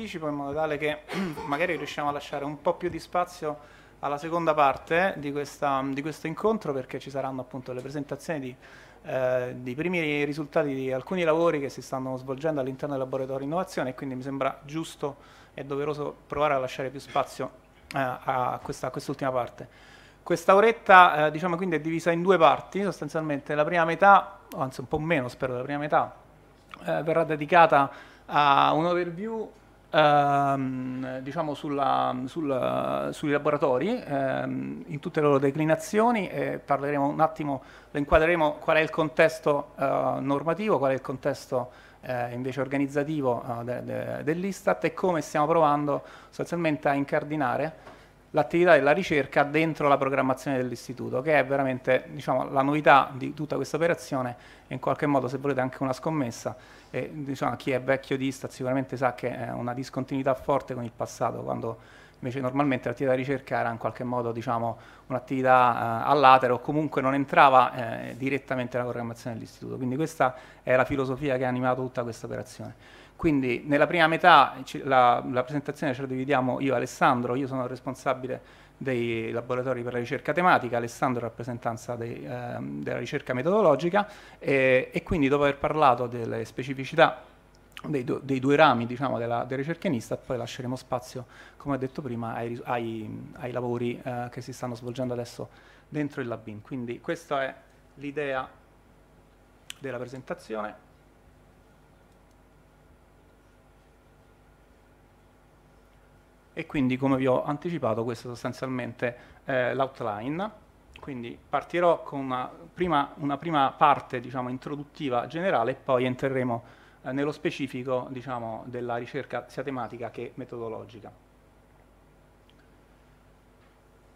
anticipo in modo tale che magari riusciamo a lasciare un po' più di spazio alla seconda parte di, questa, di questo incontro perché ci saranno appunto le presentazioni di, eh, dei primi risultati di alcuni lavori che si stanno svolgendo all'interno del laboratorio innovazione e quindi mi sembra giusto e doveroso provare a lasciare più spazio eh, a, questa, a quest'ultima parte. Questa oretta eh, diciamo quindi è divisa in due parti sostanzialmente, la prima metà, anzi un po' meno spero, la prima metà eh, verrà dedicata a un overview ehm, diciamo sulla, sul, sui laboratori ehm, in tutte le loro declinazioni e parleremo un attimo, inquadreremo qual è il contesto eh, normativo, qual è il contesto eh, invece organizzativo eh, de, de, dell'Istat e come stiamo provando sostanzialmente a incardinare l'attività della ricerca dentro la programmazione dell'istituto, che è veramente diciamo, la novità di tutta questa operazione e in qualche modo, se volete, anche una scommessa. E, diciamo, chi è vecchio di Istat sicuramente sa che è una discontinuità forte con il passato, quando invece normalmente l'attività di ricerca era in qualche modo diciamo, un'attività eh, all'atero o comunque non entrava eh, direttamente nella programmazione dell'istituto. Quindi questa è la filosofia che ha animato tutta questa operazione. Quindi nella prima metà la, la presentazione ce la dividiamo io e Alessandro, io sono il responsabile dei laboratori per la ricerca tematica, Alessandro rappresentanza dei, eh, della ricerca metodologica e, e quindi dopo aver parlato delle specificità dei, do, dei, due rami diciamo, della, della ricerca in ISTAT, poi lasceremo spazio, come ho detto prima, ai, ai, ai lavori eh, che si stanno svolgendo adesso dentro il Labin. Quindi questa è l'idea della presentazione. e quindi come vi ho anticipato questa è sostanzialmente eh, l'outline. Quindi partirò con una prima, una prima parte diciamo, introduttiva generale e poi entreremo eh, nello specifico diciamo, della ricerca sia tematica che metodologica.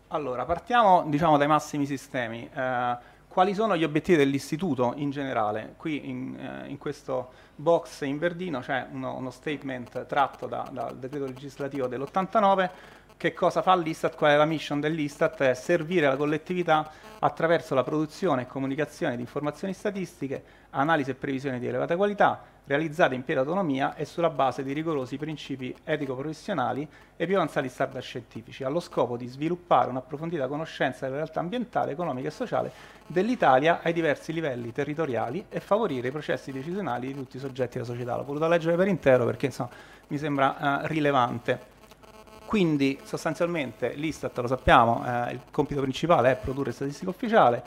Allora, partiamo diciamo, dai massimi sistemi. Eh, quali sono gli obiettivi dell'istituto in generale? Qui in, eh, in questo box in verdino c'è uno, uno, statement tratto dal da decreto legislativo dell'89 che cosa fa l'Istat, qual è la mission dell'Istat, è servire la collettività attraverso la produzione e comunicazione di informazioni statistiche, analisi e previsioni di elevata qualità, realizzate in piena autonomia e sulla base di rigorosi principi etico-professionali e più avanzati standard scientifici, allo scopo di sviluppare un'approfondita conoscenza della realtà ambientale, economica e sociale dell'Italia ai diversi livelli territoriali e favorire i processi decisionali di tutti i soggetti della società. L'ho voluta leggere per intero perché insomma, mi sembra eh, rilevante. Quindi sostanzialmente l'Istat, lo sappiamo, eh, il compito principale è produrre statistica ufficiale.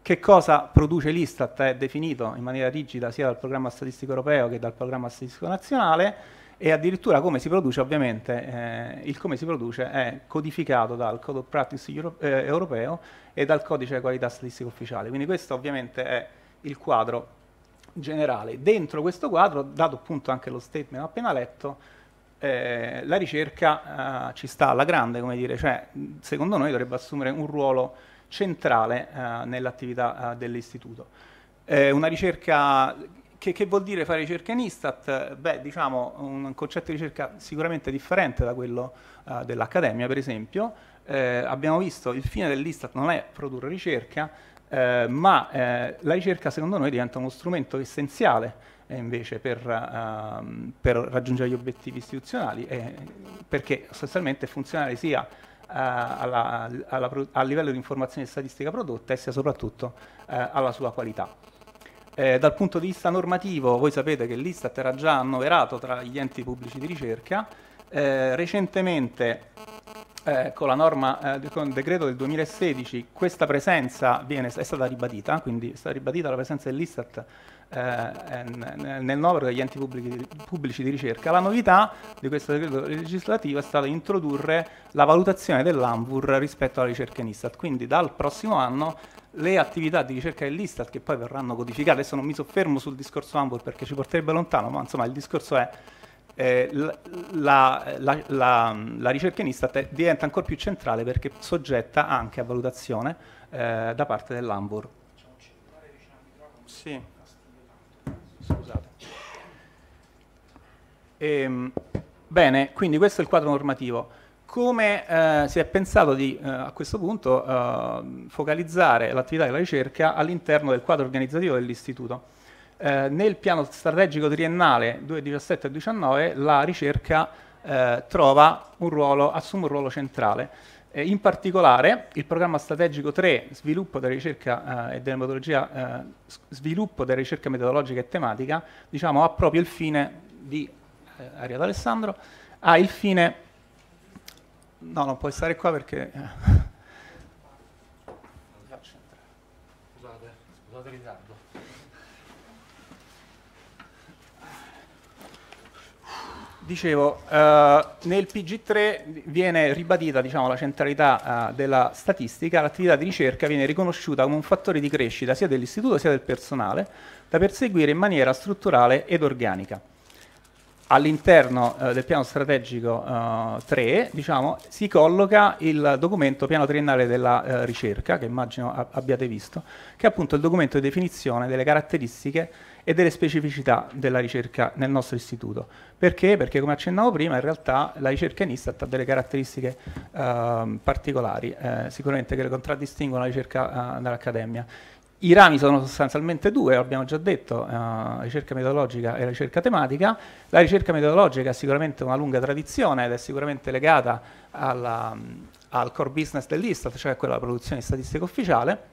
Che cosa produce l'Istat è definito in maniera rigida sia dal programma statistico europeo che dal programma statistico nazionale e addirittura come si produce ovviamente eh, il come si produce è codificato dal Code of Practice Euro eh, europeo e dal codice di qualità statistica ufficiale. Quindi questo ovviamente è il quadro generale. Dentro questo quadro, dato appunto anche lo statement appena letto, eh, la ricerca eh, ci sta alla grande, come dire, cioè secondo noi dovrebbe assumere un ruolo centrale eh, nell'attività eh, dell'istituto. Eh, una ricerca che, che, vuol dire fare ricerca in Istat? Beh, diciamo un concetto di ricerca sicuramente differente da quello eh, dell'Accademia, per esempio. abbiamo visto che il fine dell'Istat non è produrre ricerca, ma la ricerca secondo noi diventa uno strumento essenziale eh, invece per, uh, per, raggiungere gli obiettivi istituzionali, eh, perché sostanzialmente è funzionale sia eh, alla, alla, livello di informazione statistica prodotta e sia soprattutto eh, alla sua qualità. Eh, dal punto di vista normativo, voi sapete che l'Istat era già annoverato tra gli enti pubblici di ricerca. Eh, recentemente, eh, con, norma, eh, con il decreto del 2016, questa presenza viene, è stata ribadita, quindi è stata ribadita la presenza dell'Istat eh, eh, nel novero degli enti pubblici, pubblici di ricerca, la novità di questo decreto legislativo è stata introdurre la valutazione dell'ANVUR rispetto alla ricerca in Istat. Quindi dal prossimo anno le attività di ricerca dell'Istat che poi verranno codificate, adesso non mi soffermo sul discorso ANVUR perché ci porterebbe lontano, ma insomma il discorso è eh, la, la, la, la, ricerca in Istat diventa ancora più centrale perché soggetta anche a valutazione eh, da parte dell'ANVUR. Sì scusate. Ehm, bene, quindi questo è il quadro normativo. Come eh, si è pensato di, eh, a questo punto, eh, focalizzare l'attività della ricerca all'interno del quadro organizzativo dell'istituto? Eh, nel piano strategico triennale 2017 2019 la ricerca eh, trova un ruolo, assume un ruolo centrale. Eh, in particolare il programma strategico 3, sviluppo della ricerca eh, e della metodologia, eh, sviluppo della ricerca metodologica e tematica, diciamo, ha proprio il fine di eh, Ariad Alessandro, ha il fine, no non puoi stare qua perché eh, Dicevo, eh, nel PG3 viene ribadita diciamo, la centralità eh, della statistica, l'attività di ricerca viene riconosciuta come un fattore di crescita sia dell'istituto sia del personale da perseguire in maniera strutturale ed organica. All'interno eh, del piano strategico 3 eh, diciamo, si colloca il documento piano triennale della eh, ricerca, che immagino abbiate visto, che è appunto il documento di definizione delle caratteristiche e delle specificità della ricerca nel nostro istituto. Perché? Perché come accennavo prima, in realtà la ricerca in ISTAT ha delle caratteristiche eh, particolari, eh, sicuramente che le contraddistinguono la ricerca eh, dall'accademia. I rami sono sostanzialmente due, l'abbiamo già detto, eh, la eh, ricerca metodologica e la ricerca tematica. La ricerca metodologica ha sicuramente una lunga tradizione ed è sicuramente legata alla, al core business dell'Istat, cioè quella della produzione statistica ufficiale.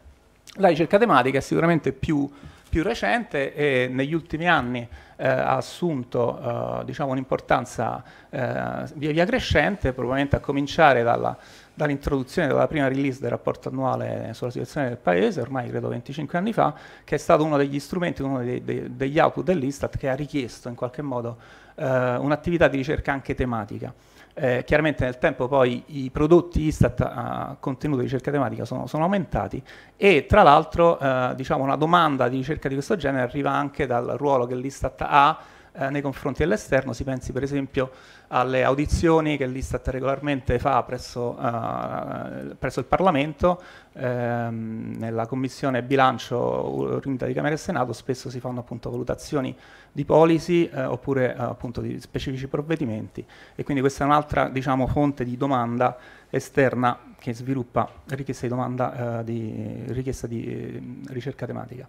La ricerca tematica è sicuramente più più recente e negli ultimi anni eh, ha assunto eh, diciamo, un'importanza eh, via via crescente, probabilmente a cominciare dalla, dall'introduzione della prima release del rapporto annuale sulla situazione del paese, ormai credo 25 anni fa, che è stato uno degli strumenti, uno dei, dei, degli output dell'Istat che ha richiesto in qualche modo eh, un'attività di ricerca anche tematica. Eh, chiaramente nel tempo poi i prodotti Istat a eh, contenuto di ricerca tematica sono, sono aumentati e tra l'altro eh, diciamo una domanda di ricerca di questo genere arriva anche dal ruolo che l'Istat ha eh, nei confronti dell'esterno, si pensi per esempio alle audizioni che l'Istat regolarmente fa presso, uh, presso il Parlamento, ehm, nella Commissione Bilancio riunita eh, di Camera e Senato spesso si fanno appunto valutazioni di policy eh, oppure eh, appunto di specifici provvedimenti e quindi questa è un'altra diciamo, fonte di domanda esterna che sviluppa richiesta di domanda eh, di richiesta di eh, ricerca tematica.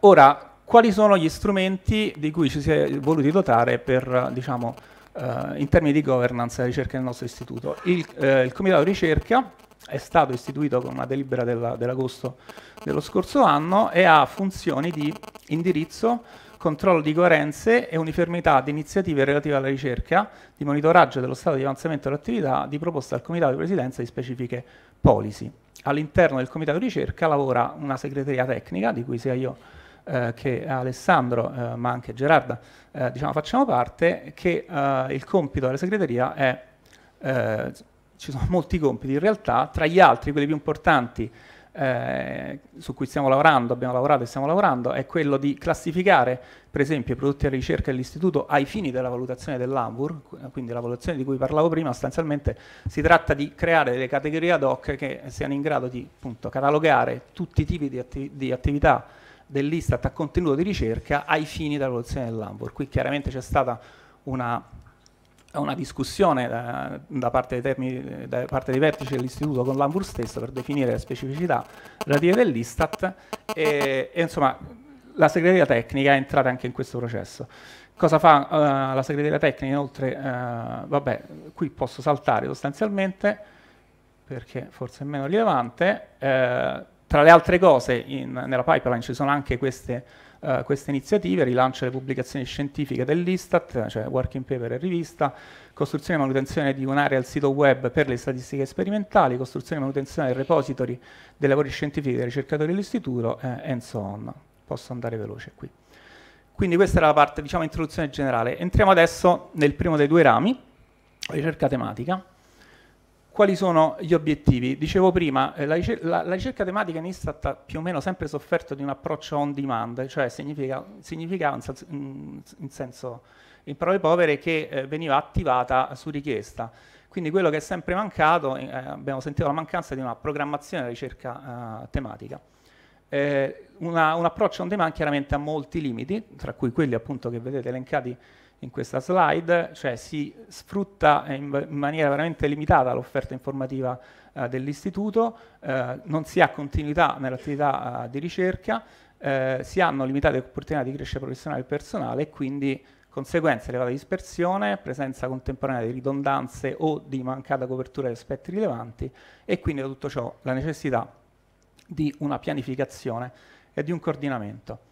ora, quali sono gli strumenti di cui ci si è voluti dotare per, diciamo, eh, in termini di governance della ricerca nel nostro istituto. Il, eh, il, comitato di ricerca è stato istituito con una delibera della, dell'agosto dello scorso anno e ha funzioni di indirizzo, controllo di coerenze e uniformità di iniziative relative alla ricerca, di monitoraggio dello stato di avanzamento dell'attività, di proposta al comitato di presidenza di specifiche policy. All'interno del comitato di ricerca lavora una segreteria tecnica, di cui sia io eh, che Alessandro, eh, ma anche Gerarda, eh, diciamo, facciamo parte, che eh, il compito della segreteria è, ci sono molti compiti in realtà, tra gli altri quelli più importanti eh, su cui stiamo lavorando, abbiamo lavorato e stiamo lavorando, è quello di classificare per esempio i prodotti a ricerca dell'istituto ai fini della valutazione dell'AMVUR, quindi la valutazione di cui parlavo prima, sostanzialmente si tratta di creare delle categorie ad hoc che siano in grado di appunto, catalogare tutti i tipi di, atti di attività dell'Istat a contenuto di ricerca ai fini della produzione dell'Hamburg. Qui chiaramente c'è stata una, una discussione da, da, parte termini, da, parte dei vertici dell'istituto con l'Hamburg stesso per definire le specificità relative dell'Istat e, e insomma la segreteria tecnica è entrata anche in questo processo. Cosa fa uh, la segreteria tecnica? Inoltre, uh, vabbè, qui posso saltare sostanzialmente perché forse è meno rilevante. Uh, tra le altre cose, in, nella pipeline ci sono anche queste, uh, queste iniziative, rilancio delle pubblicazioni scientifiche dell'Istat, cioè working paper e rivista, costruzione e manutenzione di un'area al sito web per le statistiche sperimentali, costruzione e manutenzione del repository dei lavori scientifici dei ricercatori dell'istituto, eh, and so on. Posso andare veloce qui. Quindi questa era la parte, diciamo, introduzione generale. Entriamo adesso nel primo dei due rami, ricerca tematica quali sono gli obiettivi? Dicevo prima, eh, la, ricerca, la, la ricerca tematica in Istat ha più o meno sempre sofferto di un approccio on demand, cioè significa, significava in senso, in, senso, in parole povere che eh, veniva attivata su richiesta. Quindi quello che è sempre mancato, eh, abbiamo sentito la mancanza di una programmazione della ricerca eh, tematica. Eh, una, un approccio on demand chiaramente ha molti limiti, tra cui quelli appunto che vedete elencati in questa slide, cioè si sfrutta in, maniera veramente limitata l'offerta informativa eh, dell'istituto, eh, non si ha continuità nell'attività eh, di ricerca, eh, si hanno limitate opportunità di crescita professionale e personale e quindi conseguenze elevata dispersione, presenza contemporanea di ridondanze o di mancata copertura di aspetti rilevanti e quindi da tutto ciò la necessità di una pianificazione e di un coordinamento.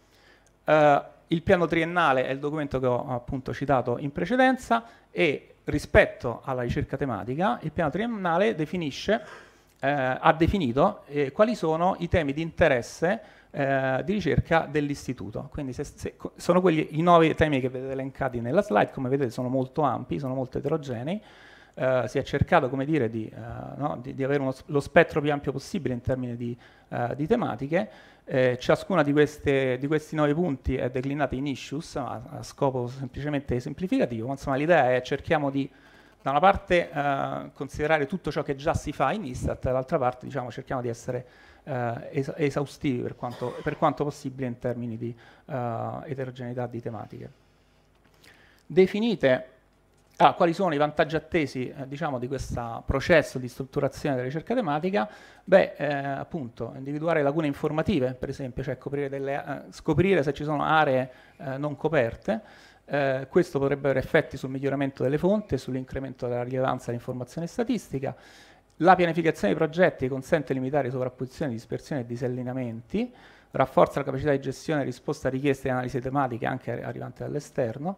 Uh, il piano triennale è il documento che ho appunto citato in precedenza e rispetto alla ricerca tematica il piano triennale definisce, eh, ha definito eh, quali sono i temi di interesse eh, di ricerca dell'istituto. Quindi se, se, sono quelli i nove temi che vedete elencati nella slide, come vedete sono molto ampi, sono molto eterogenei. Uh, si è cercato come dire, di, uh, no? di, di avere uno, lo spettro più ampio possibile in termini di, uh, di tematiche eh, ciascuna di, queste, di, questi nove punti è declinata in issues a, a scopo semplicemente semplificativo, insomma l'idea è cerchiamo di da una parte eh, considerare tutto ciò che già si fa in Istat, dall'altra parte diciamo, cerchiamo di essere eh, es esaustivi per quanto, per quanto, possibile in termini di eh, eterogeneità di tematiche. Definite Ah, quali sono i vantaggi attesi eh, diciamo, di questo processo di strutturazione della ricerca tematica? Beh, eh, appunto, individuare lacune informative, per esempio, cioè delle, eh, scoprire se ci sono aree eh, non coperte. Eh, questo potrebbe avere effetti sul miglioramento delle fonti e sull'incremento della rilevanza dell'informazione statistica. La pianificazione dei progetti consente di limitare sovrapposizioni, dispersioni e disallineamenti, rafforza la capacità di gestione e risposta a richieste di analisi tematiche anche arrivanti dall'esterno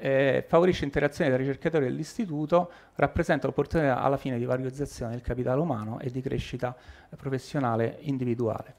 eh, favorisce interazioni tra ricercatori e l'istituto, rappresenta l'opportunità alla fine di valorizzazione del capitale umano e di crescita professionale individuale.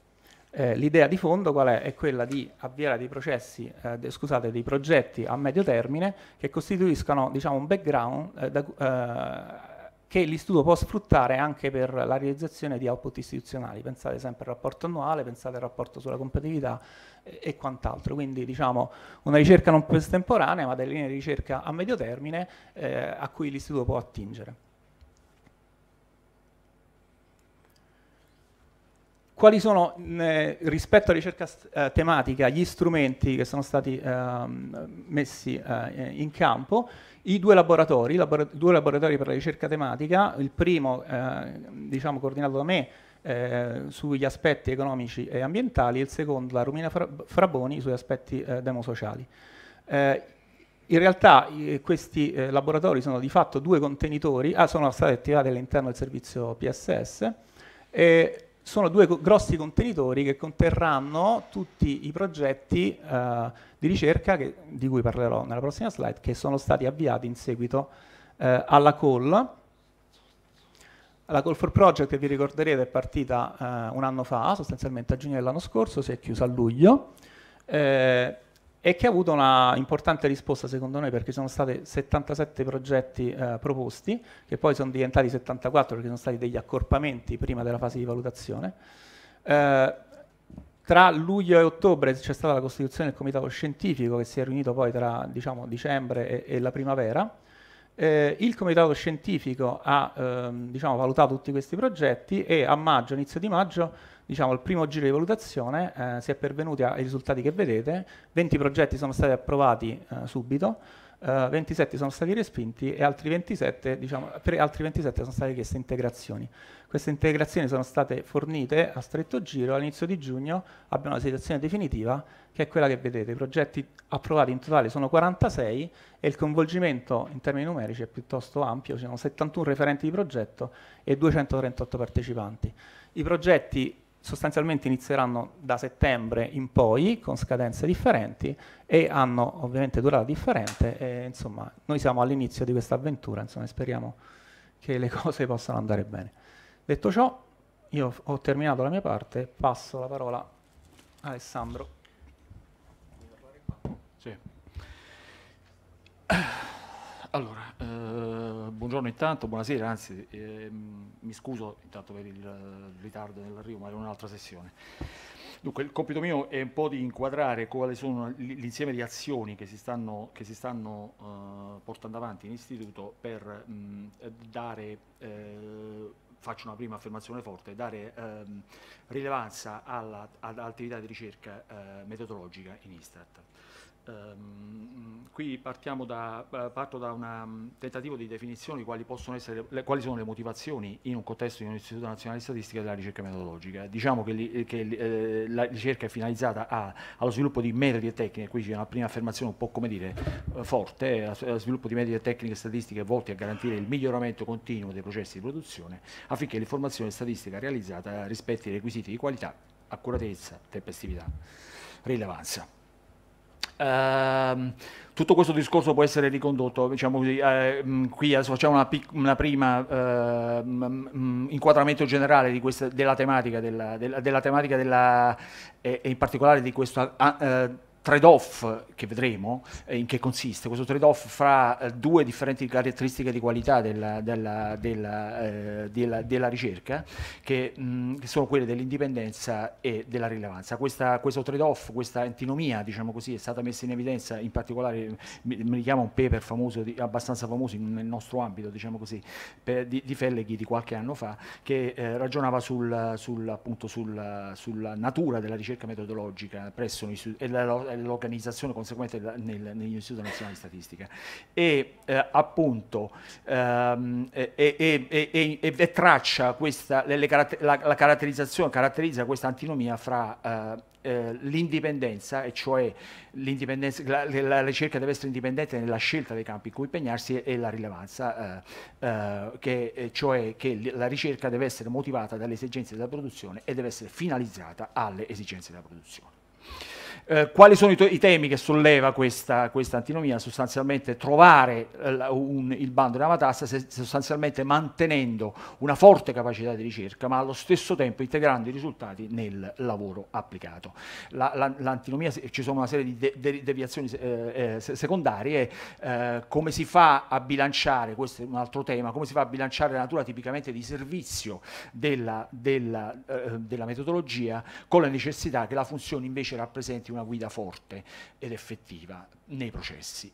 Eh, l'idea di fondo qual è? È quella di avviare dei, processi, eh, de, scusate, dei progetti a medio termine che costituiscano diciamo, un background eh, da, eh, che l'istituto può sfruttare anche per la realizzazione di output istituzionali. Pensate sempre al rapporto annuale, pensate al rapporto sulla competitività e, e quant'altro. Quindi diciamo una ricerca non più estemporanea, ma delle linee di ricerca a medio termine eh, a cui l'istituto può attingere. quali sono eh, rispetto alla ricerca eh, tematica gli strumenti che sono stati ehm, eh, messi in campo, i due laboratori, labora due laboratori per la ricerca tematica, il primo eh, diciamo, coordinato da me eh, sugli aspetti economici e ambientali, il secondo la Romina Fra Fraboni sugli aspetti eh, demosociali. In realtà eh, questi eh, laboratori sono di fatto due contenitori, ah, sono stati attivati all'interno del servizio PSS e sono due co- grossi contenitori che conterranno tutti i progetti eh, di ricerca che, di cui parlerò nella prossima slide, che sono stati avviati in seguito eh, alla call. La Call for Project, vi ricorderete, è partita eh, un anno fa, sostanzialmente a giugno dell'anno scorso, si è chiusa a luglio. Eh, e che ha avuto una importante risposta secondo noi perché sono stati 77 progetti eh, proposti che poi sono diventati 74 perché sono stati degli accorpamenti prima della fase di valutazione. Eh, tra luglio e ottobre c'è stata la costituzione del comitato scientifico che si è riunito poi tra diciamo, dicembre e, e, la primavera. Eh, il comitato scientifico ha ehm, diciamo, valutato tutti questi progetti e a maggio, inizio di maggio, diciamo, al primo giro di valutazione eh, si è pervenuti ai risultati che vedete, 20 progetti sono stati approvati eh, subito, eh, 27 sono stati respinti e altri 27, diciamo, per altri 27 sono state chieste integrazioni. Queste integrazioni sono state fornite a stretto giro, all'inizio di giugno abbiamo la situazione definitiva che è quella che vedete, i progetti approvati in totale sono 46 e il coinvolgimento in termini numerici è piuttosto ampio, ci sono 71 referenti di progetto e 238 partecipanti. I progetti sostanzialmente inizieranno da settembre in poi con scadenze differenti e hanno ovviamente durata differente e insomma noi siamo all'inizio di questa avventura, insomma speriamo che le cose possano andare bene. Detto ciò, io ho terminato la mia parte, passo la parola a Alessandro. Sì. Allora, buongiorno intanto, buonasera, anzi eh, mi scuso intanto per il ritardo nell'arrivo, ma era un'altra sessione. Dunque, il compito mio è un po' di inquadrare quali sono l'insieme di azioni che si stanno, che si stanno eh, portando avanti in istituto per mh, dare, eh, faccio una prima affermazione forte, dare ehm, rilevanza all'attività di ricerca eh, metodologica in Istat. Um, qui partiamo da, eh, parto da un mm, tentativo di definizione di quali, possono essere, le, quali, sono le motivazioni in un contesto di un istituto nazionale di statistica della ricerca metodologica. Diciamo che, li, eh, che eh, la ricerca è finalizzata a, allo sviluppo di metodi e tecniche, qui c'è una prima affermazione un po' come dire eh, forte, eh, allo sviluppo di metodi e tecniche statistiche volti a garantire il miglioramento continuo dei processi di produzione affinché l'informazione statistica realizzata rispetti i requisiti di qualità, accuratezza, tempestività, rilevanza. Uh, tutto questo discorso può essere ricondotto, diciamo così, eh, mm, qui facciamo una, pic- una prima eh, inquadramento generale questa, della tematica, della, della, della tematica e in particolare di questa... Ah, eh, trade-off che vedremo eh, in che consiste, questo trade-off fra eh, due differenti caratteristiche di qualità della, della, della, eh, della, della ricerca, che, mh, che, sono quelle dell'indipendenza e della rilevanza. Questa, questo trade-off, questa antinomia, diciamo così, è stata messa in evidenza, in particolare mi, mi richiamo un paper famoso, di, abbastanza famoso in, nel nostro ambito, diciamo così, per, di, di Felleghi di qualche anno fa, che eh, ragionava sul, sul, appunto, sul, sulla natura della ricerca metodologica presso e la, nell'organizzazione conseguente nel, nell'Istituto Nazionale di Statistica. E eh, appunto ehm, e, e, e, traccia questa, le, le, la, la, caratterizzazione, caratterizza questa antinomia fra eh, eh, l'indipendenza, e cioè l'indipendenza, la, la, ricerca deve essere indipendente nella scelta dei campi in cui impegnarsi e la rilevanza, eh, eh, che, eh, cioè che la ricerca deve essere motivata dalle esigenze della produzione e deve essere finalizzata alle esigenze della produzione. Eh, quali sono i, to- i, temi che solleva questa, questa antinomia? Sostanzialmente trovare eh, un, il bando della matassa se, sostanzialmente mantenendo una forte capacità di ricerca ma allo stesso tempo integrando i risultati nel lavoro applicato. La, la, l'antinomia, ci sono una serie di de- de- deviazioni eh, eh secondarie, eh, come si fa a bilanciare, questo è un altro tema, come si fa a bilanciare la natura tipicamente di servizio della, della, della metodologia con la necessità che la funzione invece rappresenti una una guida forte ed effettiva nei processi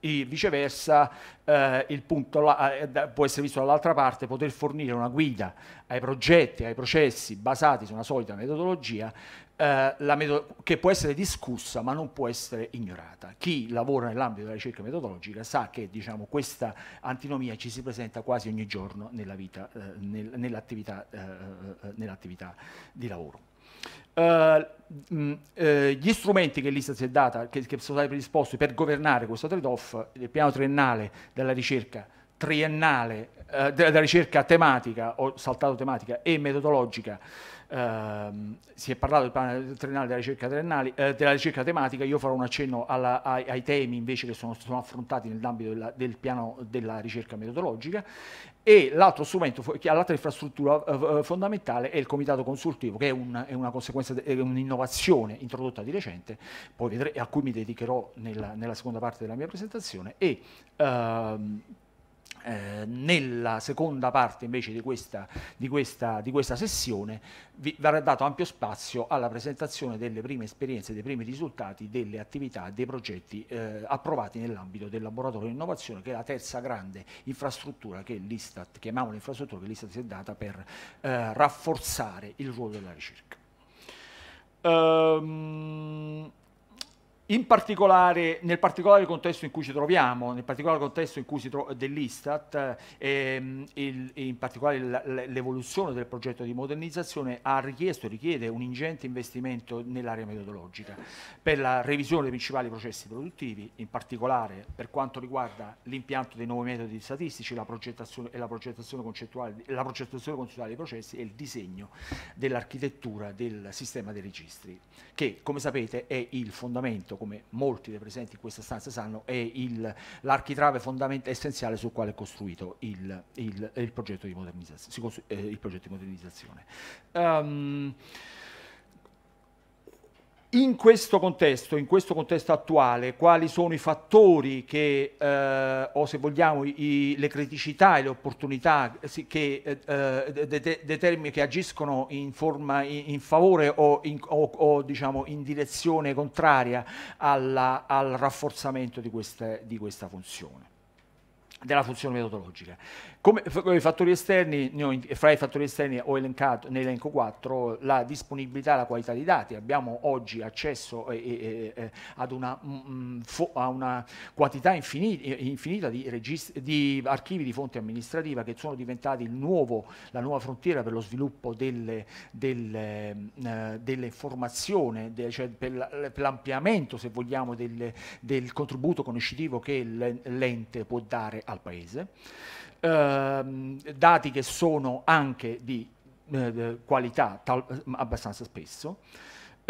e viceversa eh, il punto la, eh, può essere visto dall'altra parte, poter fornire una guida ai progetti, ai processi basati su una solita metodologia eh, metodo che può essere discussa ma non può essere ignorata. Chi lavora nell'ambito della ricerca metodologica sa che diciamo, questa antinomia ci si presenta quasi ogni giorno eh, nell'attività nell nell nell di lavoro. Eh, mm, eh, gli strumenti che l'ISA si è data, che, che sono stati predisposti per governare questo trade-off, il piano triennale della ricerca triennale eh, della ricerca tematica, ho saltato tematica, e metodologica ehm, si è parlato del piano triennale della ricerca, eh, della ricerca tematica, io farò un accenno alla, ai, ai, temi invece che sono, sono affrontati nell'ambito della, del piano della ricerca metodologica e l'altro strumento, l'altra infrastruttura eh, eh, fondamentale è il comitato consultivo, che è, un, è una conseguenza, è un'innovazione introdotta di recente, poi vedrei, a cui mi dedicherò nella, nella seconda parte della mia presentazione. E, ehm, eh, nella seconda parte invece di questa, di questa, di questa sessione vi verrà dato ampio spazio alla presentazione delle prime esperienze, dei primi risultati delle attività e dei progetti eh, approvati nell'ambito del laboratorio di innovazione che è la terza grande infrastruttura che l'Istat, chiamiamola infrastruttura che l'Istat si è data per eh, rafforzare il ruolo della ricerca. Um, in particolare, nel particolare contesto in cui ci troviamo, nel particolare contesto in cui si tro- dell'Istat, ehm, il, in particolare l- l'evoluzione del progetto di modernizzazione ha richiesto e richiede un ingente investimento nell'area metodologica per la revisione dei principali processi produttivi, in particolare per quanto riguarda l'impianto dei nuovi metodi statistici, la progettazione, e la progettazione concettuale, la progettazione concettuale dei processi e il disegno dell'architettura del sistema dei registri, che come sapete è il fondamento come molti dei presenti in questa stanza sanno, è l'architrave essenziale sul quale è costruito il, il, il progetto di modernizzazione. Si costru- eh, il progetto di modernizzazione. Um, in questo contesto, in questo contesto attuale, quali sono i fattori che, eh, o se vogliamo, i, le criticità e le opportunità eh, che, eh, eh, de, de che agiscono in, forma, in, in favore o, in, o, o diciamo, in direzione contraria alla, al rafforzamento di, queste, di questa funzione? della funzione metodologica. Come i fattori esterni, no, fra i fattori esterni ho elencato nell'elenco 4 la disponibilità e la qualità dei dati. Abbiamo oggi accesso eh, eh, eh, eh ad una, mh, mm, mm, a una quantità infinita, eh, infinita di, di, archivi di fonte amministrativa che sono diventati nuovo, la nuova frontiera per lo sviluppo delle, delle, eh, delle informazioni, de cioè per l'ampliamento, se vogliamo, del, del contributo conoscitivo che l'ente può dare al Paese ehm, dati che sono anche di eh, qualità tal- abbastanza spesso.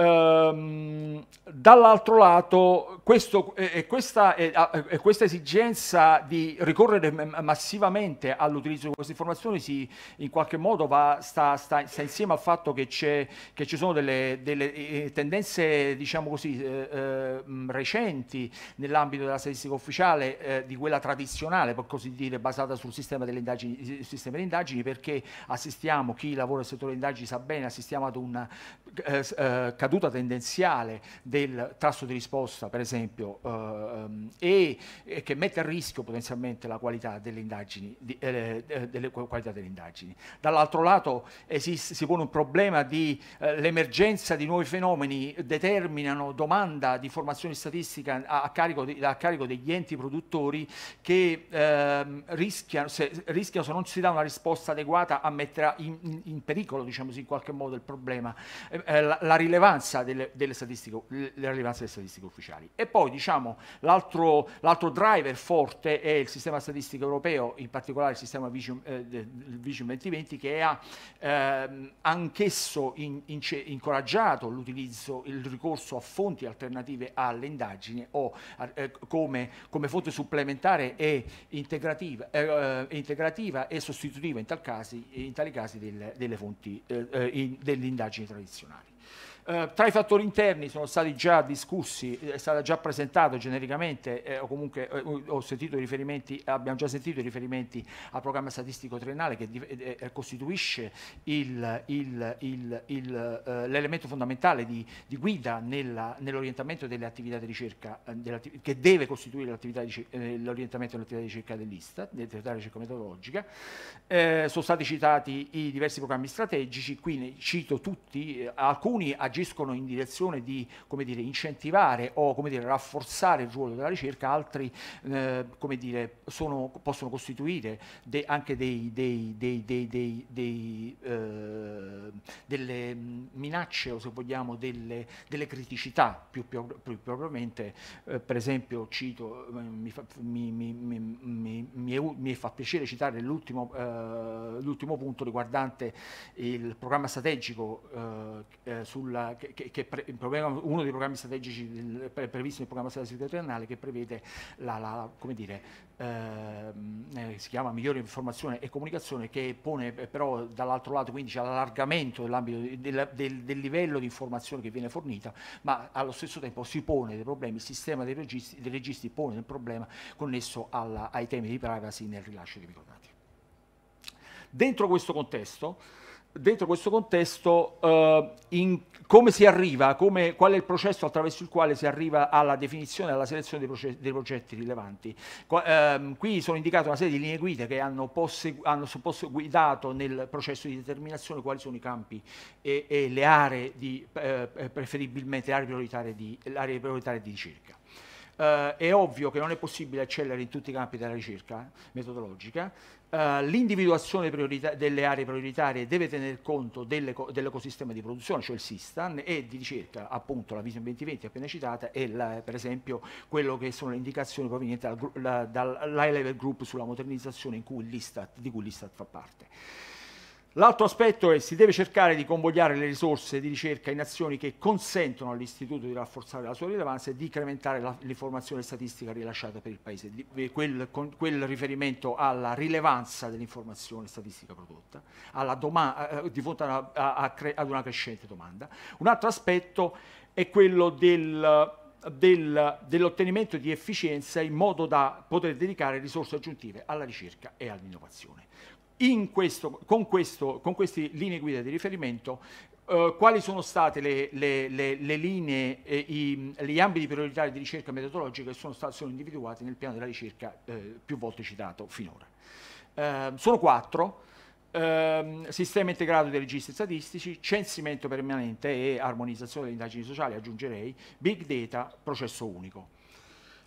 Ehm, dall'altro lato, questo, eh, questa, eh, eh, questa, esigenza di ricorrere massivamente all'utilizzo di queste informazioni si, in qualche modo va, sta, sta, sta, insieme al fatto che, che ci sono delle, delle tendenze, diciamo così, eh, eh, recenti nell'ambito della statistica ufficiale, eh, di quella tradizionale, per così dire, basata sul sistema delle indagini, sistema delle indagini perché assistiamo, chi lavora nel settore delle indagini sa bene, assistiamo ad una eh, caduta tendenziale del tasso di risposta, per esempio, eh, ehm, e, che mette a rischio potenzialmente la qualità delle indagini. Eh, eh, delle qualità delle indagini. Dall'altro lato esiste, si pone un problema di l'emergenza di nuovi fenomeni determinano domanda di formazione statistica a, carico, a carico, degli enti produttori che ehm, rischiano, se, rischiano, se, non si dà una risposta adeguata a mettere in, in, pericolo, diciamo così, in qualche modo il problema, la, la rilevanza rilevanza delle, delle statistiche, rilevanza delle statistiche ufficiali. E poi diciamo l'altro, l'altro, driver forte è il sistema statistico europeo, in particolare il sistema Vision, eh, Vision 2020 che ha ehm, anch'esso in, in, incoraggiato l'utilizzo, il ricorso a fonti alternative alle indagini o eh, come, come, fonte supplementare e integrativa, eh, eh, integrativa, e sostitutiva in, tal casi, in tali casi del, delle fonti, eh, eh, in, delle indagini tradizionali. Eh, tra i fattori interni sono stati già discussi, eh, è stato già presentato genericamente, eh, o comunque eh, ho sentito riferimenti, abbiamo già sentito i riferimenti al programma statistico triennale che eh, costituisce l'elemento fondamentale di, di guida nell'orientamento delle attività di ricerca, dell che deve costituire l'orientamento dell'attività di ricerca dell'Istat, dell'attività di ricerca metodologica. sono stati citati i diversi programmi strategici, qui ne cito tutti, alcuni aggiornati agiscono in direzione di dire, incentivare o dire, rafforzare il ruolo della ricerca, altri eh, dire, sono, possono costituire de, anche dei, dei, dei, dei eh, delle minacce o se vogliamo delle, delle criticità più, più, più propriamente. Eh, per esempio cito, eh, mi, fa, mi, mi, mi, fa piacere citare l'ultimo, eh, l'ultimo punto riguardante il programma strategico eh, sulla programma, che, che uno dei programmi strategici del, pre, previsto nel programma strategico triennale che prevede la, la come dire, ehm, eh, si chiama migliore informazione e comunicazione che pone eh, però dall'altro lato quindi c'è l'allargamento dell'ambito del, del, del, livello di informazione che viene fornita ma allo stesso tempo si pone dei problemi, il sistema dei registri, dei registri pone un problema connesso alla, ai temi di privacy nel rilascio dei microdati. Dentro questo contesto dentro questo contesto eh, in, come si arriva, come, qual è il processo attraverso il quale si arriva alla definizione e alla selezione dei, progetti, dei progetti rilevanti. Qua, ehm, qui sono indicate una serie di linee guida che hanno, hanno guidato nel processo di determinazione quali sono i campi e, e le aree di, eh, preferibilmente le aree prioritarie di, aree prioritarie di ricerca eh, è ovvio che non è possibile accelerare in tutti i campi della ricerca eh, metodologica, Uh, l'individuazione delle aree prioritarie deve tener conto dell'ecosistema di produzione, cioè il SISTAN, e di ricerca, appunto la Vision 2020 appena citata, e la, per esempio quello che sono le indicazioni provenienti dall'High Level Group sulla modernizzazione cui di cui l'Istat fa parte. L'altro aspetto è che si deve cercare di convogliare le risorse di ricerca in azioni che consentono all'Istituto di rafforzare la sua rilevanza e di incrementare l'informazione statistica rilasciata per il Paese, di, eh, quel, con, quel, riferimento alla rilevanza dell'informazione statistica prodotta, domanda, eh, eh, di fronte a, a, a cre, ad una crescente domanda. Un altro aspetto è quello del, del, dell'ottenimento di efficienza in modo da poter dedicare risorse aggiuntive alla ricerca e all'innovazione questo, con, questo, con, queste linee guida di riferimento eh, quali sono state le, le, le, le linee, eh, i, gli ambiti prioritari di ricerca metodologica che sono, stati, sono individuati nel piano della ricerca eh, più volte citato finora. Eh, sono quattro, ehm, sistema integrato dei registri statistici, censimento permanente e armonizzazione delle indagini sociali, aggiungerei, big data, processo unico.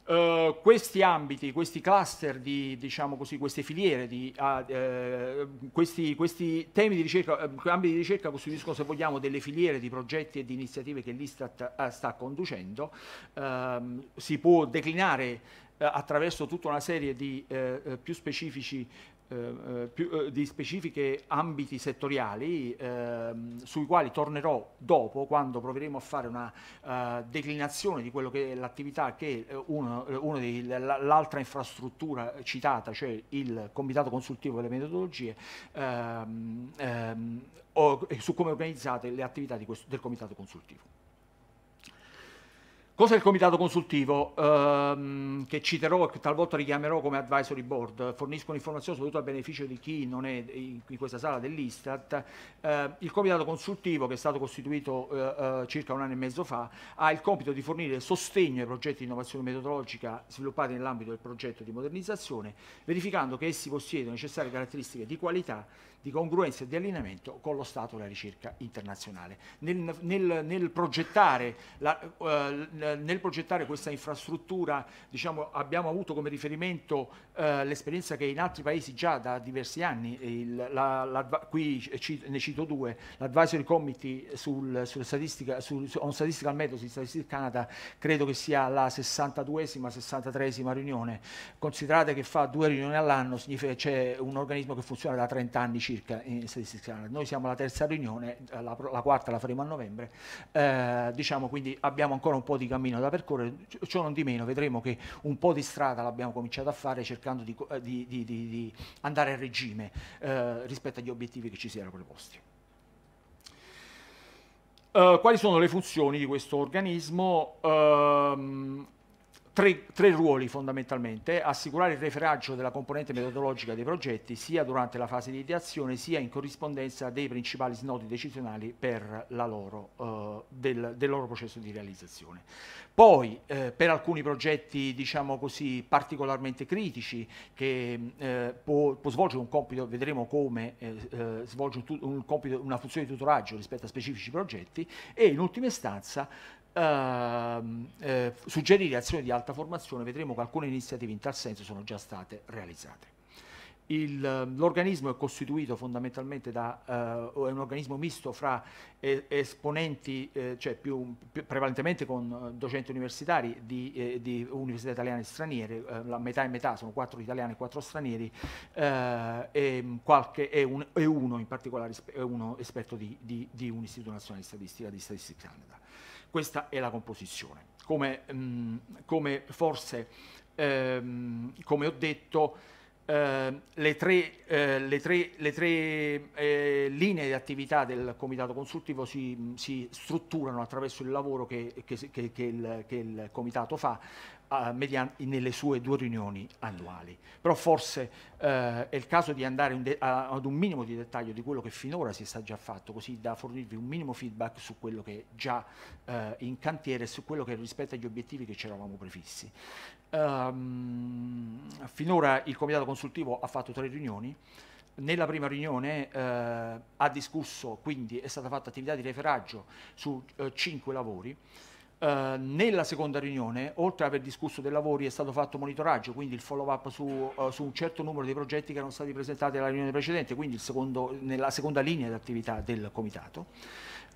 Eh, questi ambiti, questi cluster di, diciamo così, queste filiere, di, uh, uh, questi, questi, temi di ricerca, eh, ambiti di ricerca costituiscono, se vogliamo, delle filiere di progetti e di iniziative che l'Istat sta conducendo. Ehm, si può declinare attraverso tutta una serie di eh, più specifici eh, eh, eh, di specifiche ambiti settoriali ehm, sui quali tornerò dopo quando proveremo a fare una eh, declinazione di quello che è l'attività che l'altra infrastruttura citata, cioè il Comitato Consultivo delle Metodologie, ehm, ehm, o, su come organizzate le attività questo, del Comitato Consultivo. Cosa è il comitato consultivo? Ehm, che citerò e talvolta richiamerò come advisory board, forniscono informazioni soprattutto a beneficio di chi non è in, questa sala dell'Istat. Eh, il comitato consultivo, che è stato costituito eh, eh, circa un anno e mezzo fa, ha il compito di fornire sostegno ai progetti di innovazione metodologica sviluppati nell'ambito del progetto di modernizzazione, verificando che essi possiedono necessarie caratteristiche di qualità, di congruenza e di allineamento con lo stato della ricerca internazionale. Nel, nel, nel progettare la, eh, eh, nel progettare questa infrastruttura diciamo, abbiamo avuto come riferimento eh, l'esperienza che in altri paesi già da diversi anni, il, la, la, qui ne cito due, l'Advisory Committee sul, sulla statistica, sul, on Statistical Methods in Statistics Canada, credo che sia la 62esima, 63esima riunione. Considerate che fa due riunioni all'anno, significa che c'è un organismo che funziona da 30 anni circa in Statistics Canada. Noi siamo alla terza riunione, la, la quarta la faremo a novembre, eh, diciamo quindi abbiamo ancora un po' di cammino da percorrere, ciò non di meno vedremo che un po' di strada l'abbiamo cominciato a fare cercando di, eh, di, di, di andare a regime eh, rispetto agli obiettivi che ci si era preposti. Uh, eh, quali sono le funzioni di questo organismo? Uh, Tre, tre, ruoli fondamentalmente, assicurare il referaggio della componente metodologica dei progetti sia durante la fase di ideazione sia in corrispondenza dei principali snodi decisionali per loro, eh, del, del, loro processo di realizzazione. Poi eh, per alcuni progetti diciamo così particolarmente critici che eh, può, può, svolgere un compito, vedremo come eh, eh, svolge un, un compito, una funzione di tutoraggio rispetto a specifici progetti e in ultima istanza Ehm, eh, suggerire azioni di alta formazione, vedremo che alcune iniziative in tal senso sono già state realizzate. Ehm, l'organismo è costituito fondamentalmente da uh, un organismo misto fra eh, esponenti, eh, cioè più, più, prevalentemente con eh, docenti universitari di, di università italiane e straniere, la metà e metà sono quattro italiani e quattro stranieri, e, mm, qualche, e, un, e, uno in particolare è uno esperto di, di, di un istituto nazionale di statistica, di Statistica Canada. Questa è la composizione. Come, mh, mm, come forse, ehm, come ho detto, eh, le tre, eh, le tre, le tre eh, linee di attività del comitato consultivo si, si strutturano attraverso il lavoro che, che, che, il, che, il, comitato fa, mediante, nelle sue due riunioni annuali. Però forse eh, è il caso di andare de- a, ad un minimo di dettaglio di quello che finora si sta già fatto, così da fornirvi un minimo feedback su quello che è già eh, in cantiere e su quello che rispetta agli obiettivi che ci eravamo prefissi. Um, finora il comitato consultivo ha fatto tre riunioni. Nella prima riunione eh, ha discusso, quindi è stata fatta attività di referaggio su eh, cinque lavori. Eh, nella seconda riunione, oltre ad aver discusso dei lavori, è stato fatto monitoraggio, quindi il follow up su, uh, su un certo numero di progetti che erano stati presentati alla riunione precedente, quindi secondo, nella seconda linea di attività del Comitato.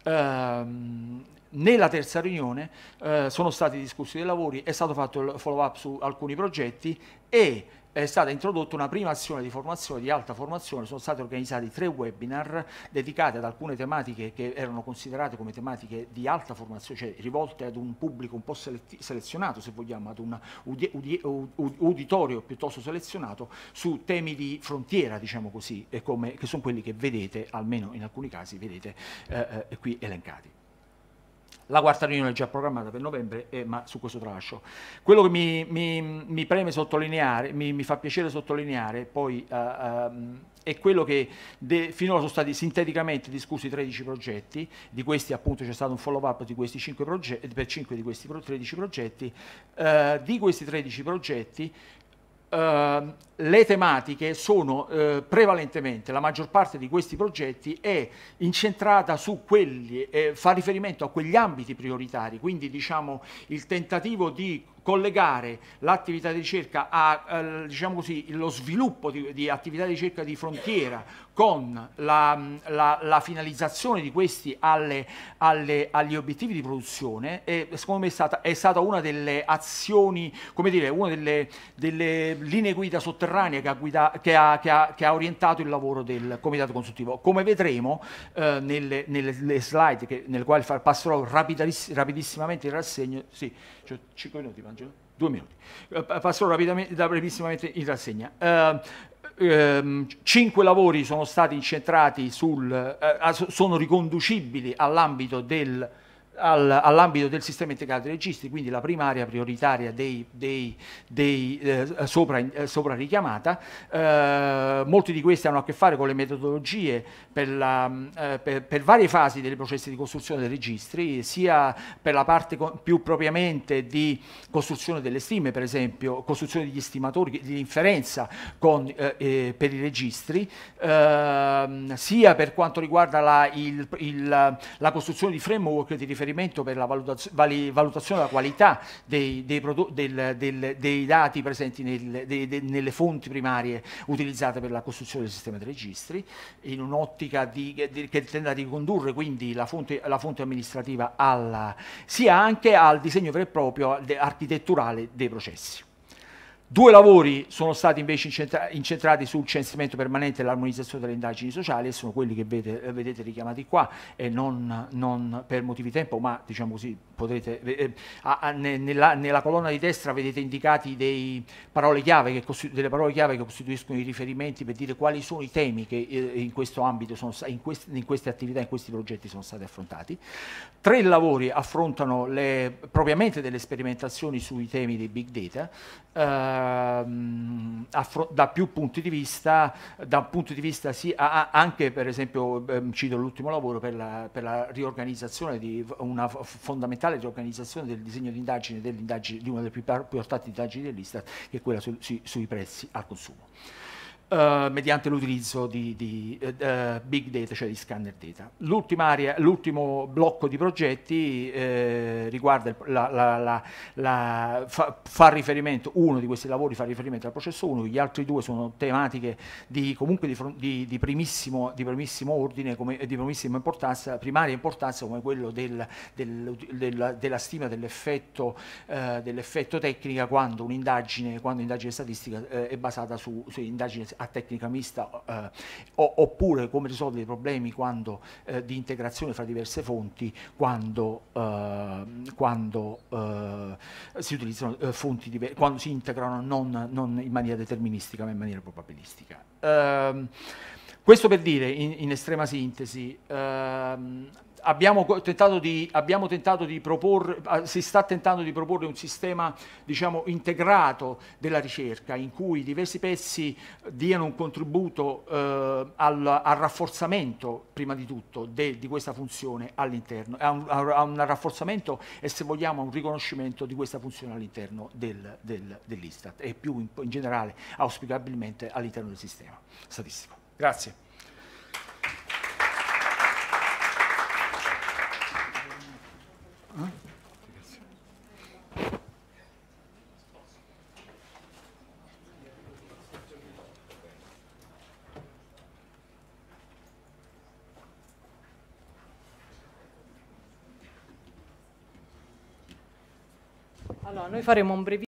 Uh, nella terza riunione eh, sono stati discussi dei lavori, è stato fatto il follow up su alcuni progetti e è stata introdotta una prima azione di formazione, di alta formazione, sono stati organizzati tre webinar dedicati ad alcune tematiche che erano considerate come tematiche di alta formazione, cioè rivolte ad un pubblico un po' selezionato, se vogliamo, ad un uditorio piuttosto selezionato su temi di frontiera, diciamo così, come, che sono quelli che vedete, almeno in alcuni casi vedete eh, eh qui elencati. La quarta riunione è già programmata per novembre, eh, ma su questo tralascio. Quello che mi, mi, mi preme sottolineare, mi, mi, fa piacere sottolineare poi uh, uh, è quello che de, finora sono stati sinteticamente discussi 13 progetti, di questi appunto c'è stato un follow up di questi 5 progetti, eh, per 5 di questi 13 progetti, uh, di questi 13 progetti ehm, le tematiche sono eh, prevalentemente, la maggior parte di questi progetti è incentrata su quelli, eh, fa riferimento a quegli ambiti prioritari, quindi diciamo il tentativo di collegare l'attività di ricerca a eh, diciamo così, lo sviluppo di, di, attività di ricerca di frontiera con la, la, la finalizzazione di questi alle, alle, agli obiettivi di produzione e secondo me è stata, è stata una delle azioni, come dire, una delle, delle linee guida sotterranee sotterranea che ha, guida, che, ha, che, ha, che ha, orientato il lavoro del comitato consultivo. Come vedremo eh, nelle, nelle, slide che, nelle quali passerò rapidiss rapidissimamente in rassegna, sì, cioè 5 minuti, Angelo? Due minuti. Eh, passerò rapidissimamente in rassegna. Eh, ehm, cinque lavori sono stati incentrati sul, eh, sono riconducibili all'ambito del al, all'ambito del sistema integrato dei registri, quindi la primaria prioritaria dei, dei, dei eh, sopra, eh, sopra, richiamata. Eh, molti di questi hanno a che fare con le metodologie per, la, eh, per, per, varie fasi dei processi di costruzione dei registri, sia per la parte più propriamente di costruzione delle stime, per esempio, costruzione degli stimatori, di inferenza con, eh, eh, per i registri, ehm, sia per quanto riguarda la, il, il, la costruzione di framework di riferimento riferimento per la valutazione, della qualità dei, dei, del, del, dei dati presenti nel, de, de, nelle fonti primarie utilizzate per la costruzione del sistema dei registri, in un'ottica che tenda a ricondurre quindi la fonte, la fonte amministrativa alla, sia anche al disegno vero e proprio architetturale dei processi. Due lavori sono stati invece incentra- incentrati sul censimento permanente e l'armonizzazione delle indagini sociali e sono quelli che vede, vedete richiamati qua e non, non, per motivi di tempo, ma diciamo così, potrete, eh, a, a, nella, nella, colonna di destra vedete indicati parole costitu- delle parole chiave che costituiscono i riferimenti per dire quali sono i temi che eh, in questo ambito, sono, in, quest- in queste attività, in questi progetti sono stati affrontati. Tre lavori affrontano le, propriamente delle sperimentazioni sui temi dei big data. Eh, ehm, affro- da più punti di vista, da un punto di vista sì, a- anche per esempio, ehm, cito l'ultimo lavoro per la, per la riorganizzazione, di una f- fondamentale riorganizzazione del disegno di indagine di una delle più importanti indagini dell'Istat, che è quella su- sui prezzi al consumo. Eh, mediante l'utilizzo di, di eh, eh, big data, cioè di scanner data. l'ultimo blocco di progetti eh, riguarda la, la, la, fa, fa, riferimento, uno di questi lavori fa riferimento al processo 1, gli altri due sono tematiche di, comunque di, di primissimo, primissimo, ordine, e di primissima importanza, primaria importanza come quello del, del, della, della, stima dell'effetto eh, dell tecnica quando un'indagine, quando indagine statistica è basata su, su indagine a tecnica mista eh, oppure come risolvere i problemi quando, eh, di integrazione fra diverse fonti quando, eh, quando eh, si utilizzano eh, fonti diverse, quando si integrano non, non, in maniera deterministica ma in maniera probabilistica. Ehm, questo per dire in, in estrema sintesi ehm, abbiamo tentato di, abbiamo tentato di proporre, ah, si sta tentando di proporre un sistema diciamo, integrato della ricerca in cui diversi pezzi diano un contributo eh, al, al, rafforzamento, prima di tutto, de, di questa funzione all'interno, a un, a un, rafforzamento e se vogliamo a un riconoscimento di questa funzione all'interno del, del, dell'Istat e più in, in generale auspicabilmente all'interno del sistema statistico. Grazie. Eh? Allora, noi faremo un brevissimo